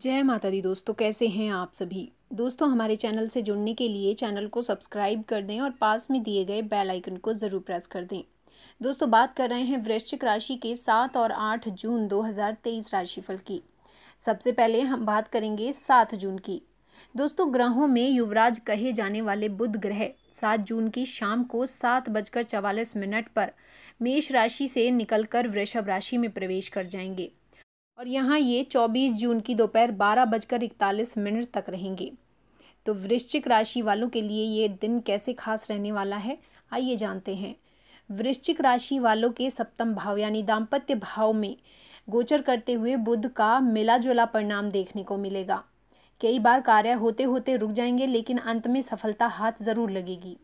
जय माता दी दोस्तों कैसे हैं आप सभी दोस्तों हमारे चैनल से जुड़ने के लिए चैनल को सब्सक्राइब कर दें और पास में दिए गए बेल आइकन को ज़रूर प्रेस कर दें दोस्तों बात कर रहे हैं वृश्चिक राशि के सात और आठ जून 2023 राशिफल की सबसे पहले हम बात करेंगे सात जून की दोस्तों ग्रहों में युवराज कहे जाने वाले बुध ग्रह सात जून की शाम को सात बजकर चवालीस मिनट पर मेष राशि से निकलकर वृषभ राशि में प्रवेश कर जाएंगे और यहाँ ये 24 जून की दोपहर बारह बजकर इकतालीस मिनट तक रहेंगे तो वृश्चिक राशि वालों के लिए ये दिन कैसे खास रहने वाला है आइए जानते हैं वृश्चिक राशि वालों के सप्तम भाव यानी दाम्पत्य भाव में गोचर करते हुए बुध का मिला जुला परिणाम देखने को मिलेगा कई बार कार्य होते होते रुक जाएंगे लेकिन अंत में सफलता हाथ ज़रूर लगेगी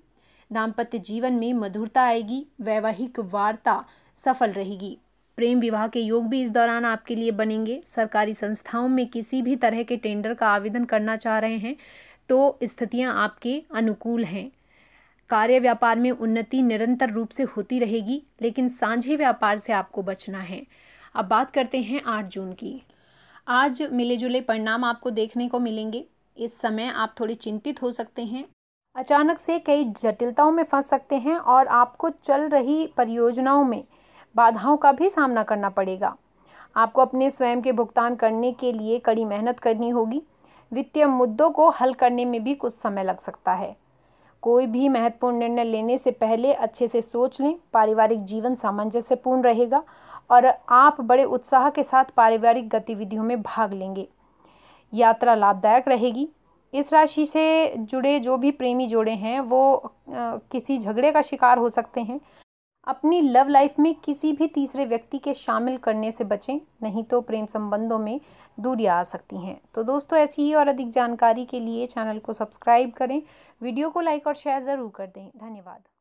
दाम्पत्य जीवन में मधुरता आएगी वैवाहिक वार्ता सफल रहेगी प्रेम विवाह के योग भी इस दौरान आपके लिए बनेंगे सरकारी संस्थाओं में किसी भी तरह के टेंडर का आवेदन करना चाह रहे हैं तो स्थितियां आपके अनुकूल हैं कार्य व्यापार में उन्नति निरंतर रूप से होती रहेगी लेकिन सांझे व्यापार से आपको बचना है अब बात करते हैं आठ जून की आज मिले जुले परिणाम आपको देखने को मिलेंगे इस समय आप थोड़े चिंतित हो सकते हैं अचानक से कई जटिलताओं में फंस सकते हैं और आपको चल रही परियोजनाओं में बाधाओं का भी सामना करना पड़ेगा आपको अपने स्वयं के भुगतान करने के लिए कड़ी मेहनत करनी होगी वित्तीय मुद्दों को हल करने में भी कुछ समय लग सकता है कोई भी महत्वपूर्ण निर्णय लेने से पहले अच्छे से सोच लें पारिवारिक जीवन सामंजस्यपूर्ण रहेगा और आप बड़े उत्साह के साथ पारिवारिक गतिविधियों में भाग लेंगे यात्रा लाभदायक रहेगी इस राशि से जुड़े जो भी प्रेमी जोड़े हैं वो किसी झगड़े का शिकार हो सकते हैं अपनी लव लाइफ में किसी भी तीसरे व्यक्ति के शामिल करने से बचें नहीं तो प्रेम संबंधों में दूरियाँ आ सकती हैं तो दोस्तों ऐसी ही और अधिक जानकारी के लिए चैनल को सब्सक्राइब करें वीडियो को लाइक और शेयर ज़रूर कर दें धन्यवाद